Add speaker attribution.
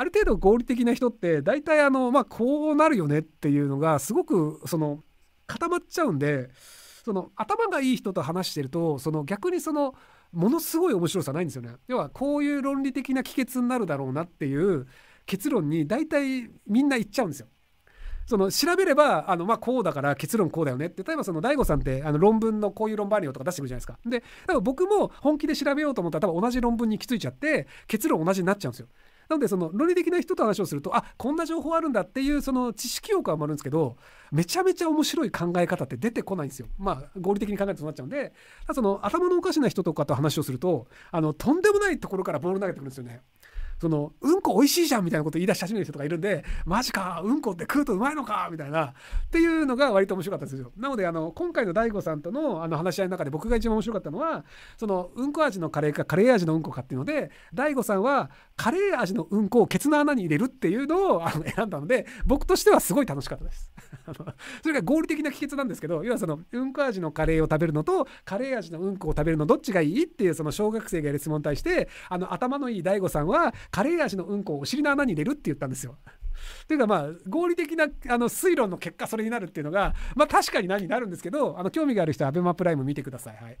Speaker 1: ある程度合理的な人って大体あの、まあ、こうなるよねっていうのがすごくその固まっちゃうんでその頭がいい人と話してるとその逆にそのものすごい面白さないんですよね。要はこういう論理的な帰結になるだろうなっていう結論に大体みんな行っちゃうんですよ。その調べればあの、まあ、こうだから結論こうだよねって例えばその DAIGO さんってあの論文のこういう論文あるよとか出してくるじゃないですかで多分僕も本気で調べようと思ったら多分同じ論文に行き着いちゃって結論同じになっちゃうんですよなのでその論理的な人と話をするとあこんな情報あるんだっていうその知識欲は生まるんですけどめちゃめちゃ面白い考え方って出てこないんですよ。まあ合理的に考えるとそうなっちゃうんでその頭のおかしな人とかと話をするとあのとんでもないところからボール投げてくるんですよね。そのうんこ美味しいじゃんみたいなこと言い出し始める人とかいるんでマジかうんこって食うとうまいのかみたいなっていうのが割と面白かったですよなのであの今回の DAIGO さんとのあの話し合いの中で僕が一番面白かったのはそのうんこ味のカレーかカレー味のうんこかっていうので DAIGO さんはカレー味のうんこをケツの穴に入れるっていうのをあの選んだので僕としてはすごい楽しかったです。それが合理的な帰結なんですけど要はそのうんこ味のカレーを食べるのとカレー味のうんこを食べるのどっちがいいっていうその小学生がやる質問に対してあの頭のいい DAIGO さんはカレー味のうんこをお尻の穴に入れるって言ったんですよ。というかまあ合理的なあの推論の結果それになるっていうのがまあ確かに何になるんですけどあの興味がある人は ABEMA プライム見てください。はい